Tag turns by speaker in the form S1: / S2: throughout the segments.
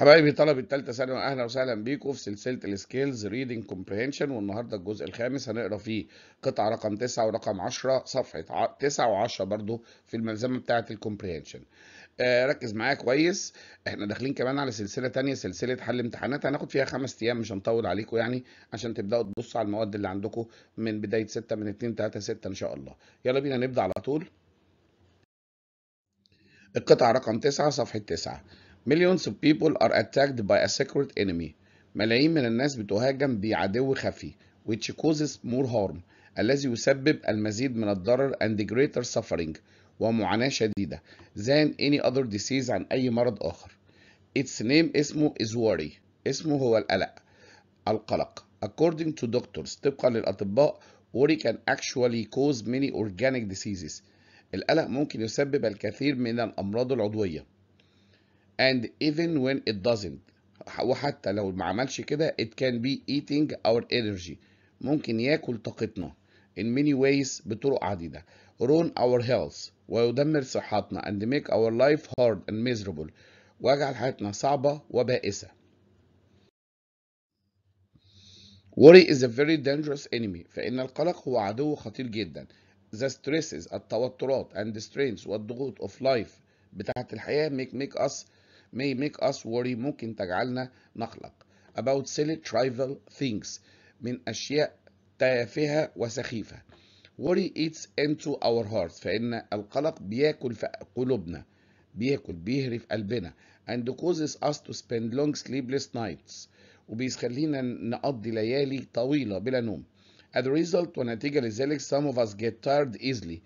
S1: حبايبي طلب الثالثه ثانوي أهلا وسهلا بيكم في سلسلة السكيلز ريدنج كومبريهنشن والنهاردة الجزء الخامس هنقرا فيه قطعة رقم 9 ورقم 10 صفحة 9 و10 برده في الملزمة بتاعة الكومبريهنشن. آه ركز معايا كويس احنا داخلين كمان على سلسلة ثانيه سلسلة حل امتحانات هناخد فيها خمس أيام مش هنطول عليكم يعني عشان تبدأوا تبصوا على المواد اللي عندكم من بداية 6 من 2 3 6 إن شاء الله. يلا بينا نبدأ على طول. القطعة رقم 9 صفحة 9 Millions of people are attacked by a secret enemy. ملايين من الناس بتهاجم بعدو خفي which causes more harm الذي يسبب المزيد من الضرر and greater suffering ومعاناة شديدة than any other disease عن أي مرض آخر. Its name اسمه is worry اسمه هو القلق القلق. According to doctors طبقا للأطباء worry can actually cause many organic diseases. القلق ممكن يسبب الكثير من الأمراض العضوية. and even when it doesn't وحتى لو ما عملش كده it can be eating our energy ممكن ياكل طاقتنا in many ways بطرق عديدة ruin our health ويدمر صحتنا and make our life hard and miserable ويجعل حياتنا صعبة وبائسة worry is a very dangerous enemy فإن القلق هو عدو خطير جدا the stresses التوترات and the strains والضغوط of life بتاعة الحياة make, make us may make us worry ممكن تجعلنا نقلق about silly trivial things من أشياء تافهة وسخيفة worry eats into our hearts فإن القلق بياكل في قلوبنا بياكل بيهري في قلبنا and causes us to spend long sleepless nights وبيخلينا نقضي ليالي طويلة بلا نوم as a result ونتيجة لذلك some of us get tired easily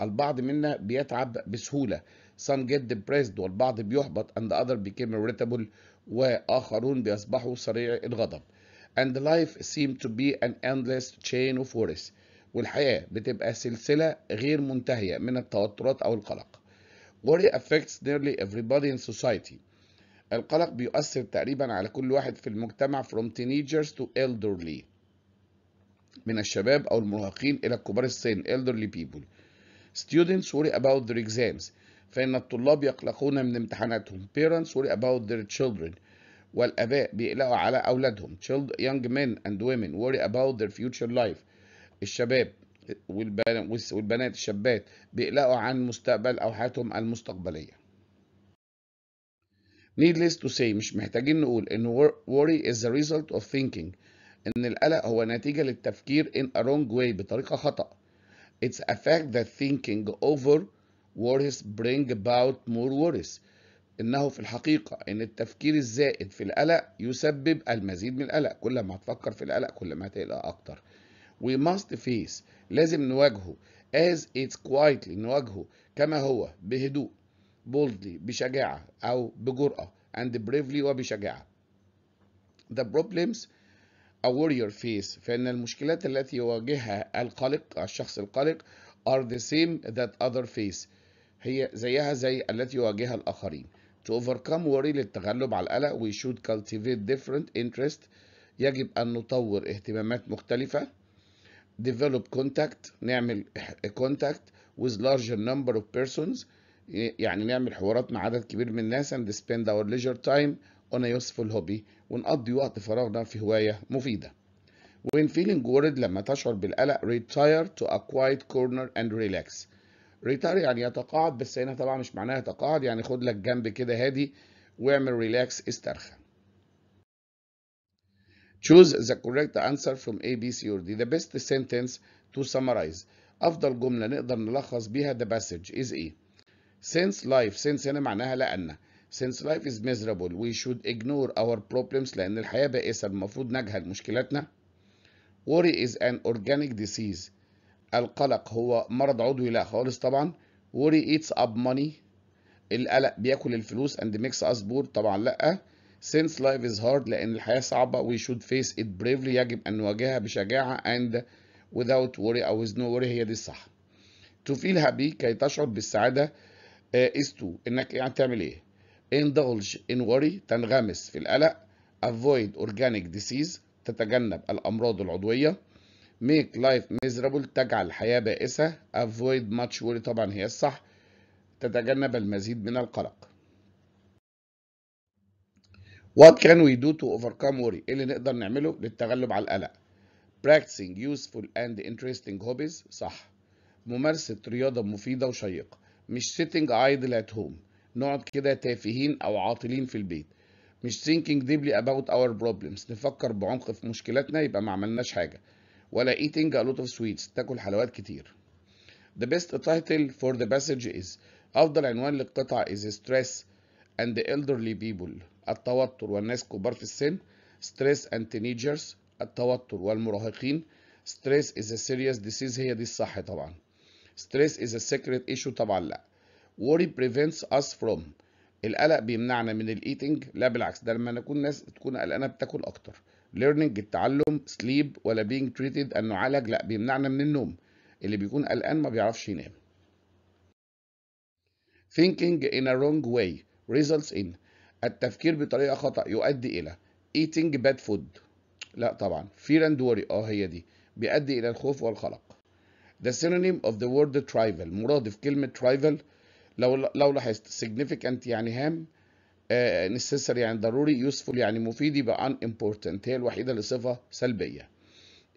S1: البعض منا بيتعب بسهولة some get depressed والبعض بيحبط and the other became irritable وآخرون بيصبحوا سريع الغضب and life seemed to be an endless chain of worries والحياة بتبقى سلسلة غير منتهية من التوترات أو القلق worry affects nearly everybody in society القلق بيؤثر تقريبا على كل واحد في المجتمع from teenagers to elderly من الشباب أو المراهقين إلى كبار السن elderly people students worry about their exams فإن الطلاب يقلقون من امتحاناتهم parents worry about their children والآباء بيقلقوا على أولادهم Child, young men and women worry about their future life الشباب والبنات الشابات بيقلقوا عن مستقبل أو حياتهم المستقبلية Needless to say مش محتاجين نقول إن worry is the result of thinking إن القلق هو نتيجة للتفكير in a wrong way بطريقة خطأ. It's a fact that thinking over worries bring about more worries إنه في الحقيقة إن التفكير الزائد في القلق يسبب المزيد من القلق كل ما هتفكر في القلق كل ما هتقلق أكتر we must face لازم نواجهه as it's quietly نواجهه كما هو بهدوء boldly بشجاعة أو بجرأة and bravely وبشجاعة the problems a warrior face فإن المشكلات التي يواجهها القلق الشخص القلق are the same that other face هي زيها زي التي يواجهها الآخرين to overcome worry للتغلب على القلق we should cultivate different interest يجب أن نطور اهتمامات مختلفة develop contact نعمل contact with larger number of persons يعني نعمل حوارات مع عدد كبير من الناس and spend our leisure time on a useful hobby ونقضي وقت فراغنا في هواية مفيدة when feeling worried لما تشعر بالقلق retire to a quiet corner and relax ريتار يعني يتقاعد بس هنا طبعا مش معناها يتقاعد يعني خد لك جنب كده هادي واعمل ريلاكس استرخى choose the correct answer from A, B, C or D the best sentence to summarize أفضل جملة نقدر نلخص بيها the passage is A. since life since هنا معناها لأن since life is miserable we should ignore our problems لأن الحياة بائسة المفروض نجهل مشكلاتنا worry is an organic disease القلق هو مرض عضوي لا خالص طبعا worry eats up money القلق بياكل الفلوس and makes us poor طبعا لا since life is hard لأن الحياة صعبة we should face it bravely يجب أن نواجهها بشجاعة and without worry or with no worry هي دي الصح to feel happy كي تشعر بالسعادة آه، is to إنك يعني تعمل إيه indulge in worry تنغمس في القلق avoid organic disease تتجنب الأمراض العضوية make life miserable تجعل الحياة بائسة avoid much worry طبعا هي الصح تتجنب المزيد من القلق What can we do to overcome worry؟ إيه اللي نقدر نعمله للتغلب على القلق؟ Practicing useful and interesting hobbies صح ممارسة رياضة مفيدة وشيقة مش sitting idle at home نقعد كده تافهين أو عاطلين في البيت مش thinking deeply about our problems نفكر بعمق في مشكلاتنا يبقى ما عملناش حاجة ولا eating a lot of sweets تاكل حلويات كتير The best title for the passage is أفضل عنوان للقطع is stress and the elderly people التوتر والناس كبار في السن stress and teenagers التوتر والمراهقين stress is a serious disease هي دي الصح طبعا stress is a secret issue طبعا لا worry prevents us from القلق بيمنعنا من الايتنج لا بالعكس ده لما نكون ناس تكون قلقانه بتاكل اكتر ليرنينج التعلم سليب ولا بينج تريتد انه عالج لا بيمنعنا من النوم اللي بيكون قلقان ما بيعرفش ينام thinking in a wrong way results in التفكير بطريقه خطا يؤدي الى eating bad food لا طبعا fear and worry اه هي دي بيؤدي الى الخوف والقلق the synonym of the word tribal مرادف كلمه tribal لو لو لاحظت significant يعني هام آه، necessary يعني ضروري useful يعني مفيد يبقى unimportant هي الوحيدة اللي صفة سلبية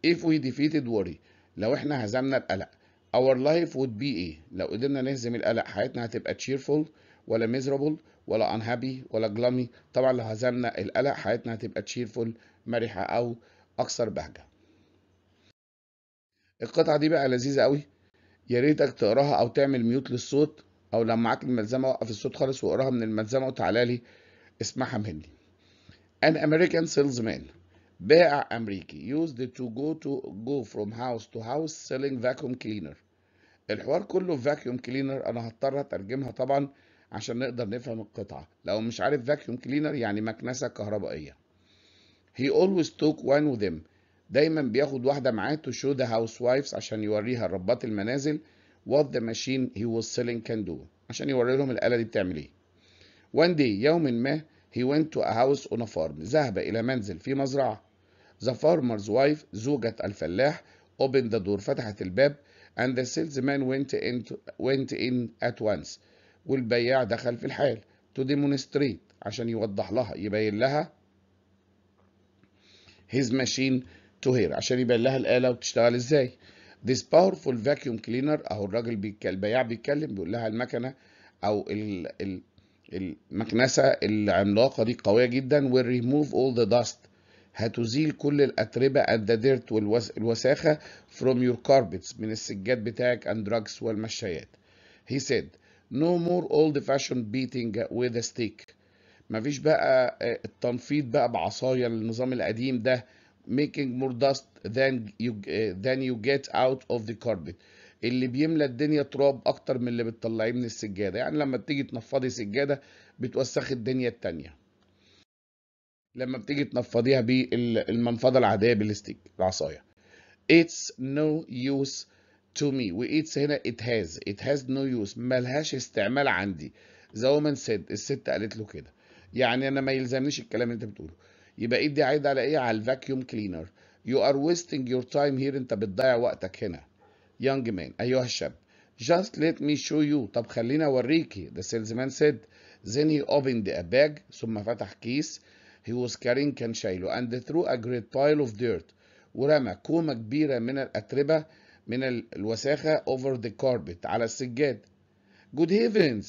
S1: if we defeated worry لو احنا هزمنا القلق our life would be ايه لو قدرنا نهزم القلق حياتنا هتبقى cheerful ولا miserable ولا unhappy ولا glummy طبعا لو هزمنا القلق حياتنا هتبقى cheerful مرحة أو أكثر بهجة القطعة دي بقى لذيذة قوي يا ريتك تقراها أو تعمل ميوت للصوت او لو معاك الملزمه وقف الصوت خالص واقراها من الملزمه وتعالى لي اسمعها مني an American salesman بائع امريكي used to go to go from house to house selling vacuum cleaner الحوار كله فاكيوم كلينر انا هضطر اترجمها طبعا عشان نقدر نفهم القطعه لو مش عارف فاكيوم كلينر يعني مكنسه كهربائيه he always took one with him دايما بياخد واحده معاه to show the housewives عشان يوريها ربات المنازل what the machine he was selling can do عشان يوري لهم الآلة دي بتعمل ايه one day يوم ما he went to a house on a farm ذهب إلى منزل في مزرعة the farmer's wife زوجة الفلاح opened the door فتحت الباب and the salesman went in, went in at once والبياع دخل في الحال to demonstrate عشان يوضح لها يبين لها his machine to her عشان يبين لها الآلة وبتشتغل ازاي this powerful vacuum cleaner اهو الراجل البياع بيتكلم بيقول لها المكنه او المكنسه العملاقه دي قويه جدا will remove all the dust هتزيل كل الاتربه and the dirt والوساخه from your carpets من السجاد بتاعك and drugs والمشايات he said no more old fashioned beating with a stick مفيش بقى آه، التنفيض بقى بعصايه النظام القديم ده making more dust than you, uh, than you get out of the carpet اللي بيملى الدنيا تراب اكتر من اللي بتطلعيه من السجاده يعني لما بتيجي تنفضي سجاده بتوسخ الدنيا الثانيه لما بتيجي تنفضيها بالمنفضه العاديه بالستيك العصايه it's no use to me و it's هنا it has it has no use ملهاش استعمال عندي the woman said الست قالت له كده يعني انا ما يلزمنيش الكلام اللي انت بتقوله يبقى ايدي عايده على ايه على الفاكيوم كلينر يو ار ويستنج يور تايم هير انت بتضيع وقتك هنا يونج مان ايها الشاب just let me show you طب خليني اوريكي the salesman said then he opened a bag ثم فتح كيس he was carrying كان شايله and threw a great pile of dirt ورمى كومة كبيرة من الأتربة من الوساخة over the carpet على السجاد good heavens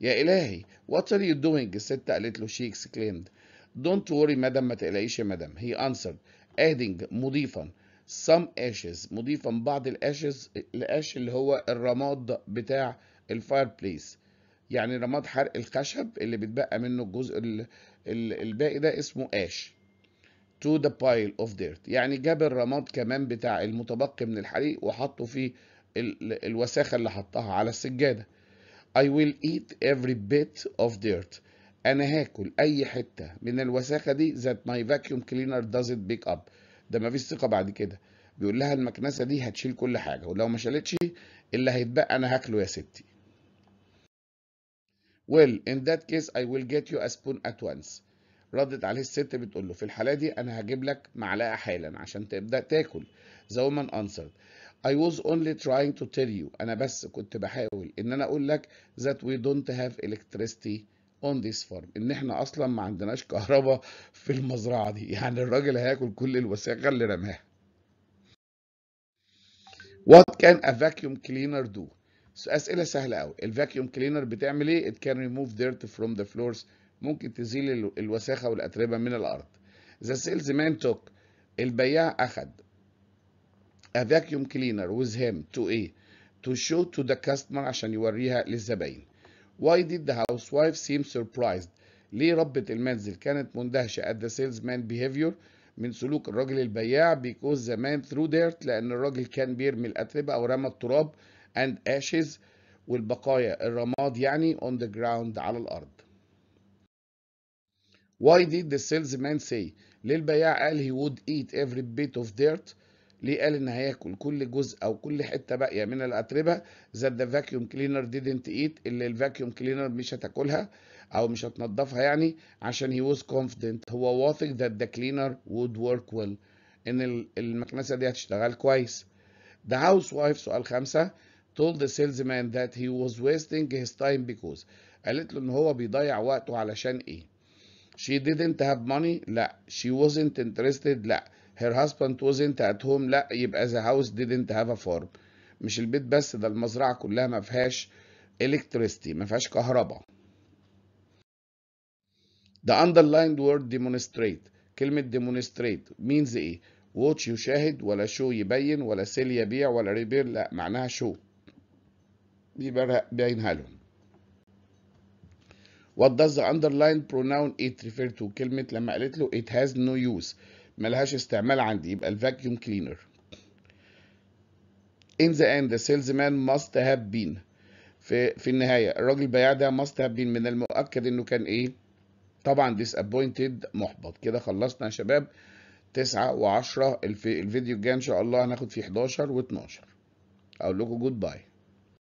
S1: يا إلهي what are you doing الست قالت له she exclaimed Don't worry madam ما تقلقيش يا مدام هي answered adding مضيفا some ashes مضيفا بعض الاشز الاش اللي هو الرماد بتاع الفاير بليس يعني رماد حرق الخشب اللي بيتبقى منه الجزء الباقي ده اسمه اش to the pile of dirt يعني جاب الرماد كمان بتاع المتبقي من الحريق وحطه في الوساخة اللي حطها على السجادة I will eat every bit of dirt انا هاكل اي حته من الوساخه دي ذات ماي فاكيوم كلينر دازنت بيك اب ده مفيش ثقه بعد كده بيقول لها المكنسه دي هتشيل كل حاجه ولو ما شالتش اللي هيتبقى انا هاكله يا ستي well in that case I will get you a spoon at once ردت عليه الست بتقول له في الحالة دي أنا هجيب لك معلقة حالا عشان تبدأ تاكل The woman answered I was only trying to tell you أنا بس كنت بحاول إن أنا أقول لك that we don't have electricity اون ذيس فارم ان احنا اصلا ما عندناش كهرباء في المزرعه دي يعني الراجل هياكل كل الوساخه اللي رماها وات كان ا فاكيوم كلينر دو اسئله سهله قوي الفاكيوم كلينر بتعمل ايه ات كان ريموف ديرت فروم ذا فلورز ممكن تزيل الوساخه والاتربه من الارض ذا سيلز مان توك البياع اخذ a vacuum cleaner with him to ايه to show to the customer عشان يوريها للزباين Why did the housewife seem surprised? ليه ربة المنزل كانت مندهشة at the salesman behavior من سلوك الراجل البياع because the man threw dirt لأن الراجل كان بيرمي الأتربة أو رمى التراب and ashes والبقايا الرماد يعني on the ground على الأرض. Why did the salesman say؟ ليه البياع قال he would eat every bit of dirt ليه قال ان هياكل كل جزء او كل حته باقيه من الاتربه ذات ذا فاكيوم كلينر ديدنت ايت اللي الفاكيوم كلينر مش هتاكلها او مش هتنضفها يعني عشان هي واز كونفيدنت هو واثق ذات ذا كلينر وود ورك ويل ان المكنسه دي هتشتغل كويس The وايف سؤال خمسة told the salesman that he was wasting his time because قالت له ان هو بيضيع وقته علشان ايه she didn't have money لا she wasn't interested لا her husband wasn't at home لا يبقى the house didn't have a farm مش البيت بس ده المزرعة كلها ما فيهاش electricity ما فيهاش كهرباء The underlined word demonstrate كلمة demonstrate means ايه watch يشاهد ولا show يبين ولا sell يبيع ولا repair لا معناها show بيبينها لهم What does the underlined pronoun it refer to كلمة لما قالت له it has no use ملهاش استعمال عندي يبقى الفاكيوم كلينر in the end the salesman must have been في في النهايه الراجل بياع ده must have been من المؤكد انه كان ايه طبعا disappointed محبط كده خلصنا يا شباب 9 و10 الفيديو الجاي ان شاء الله هناخد فيه 11 و12 اقول لكم جود باي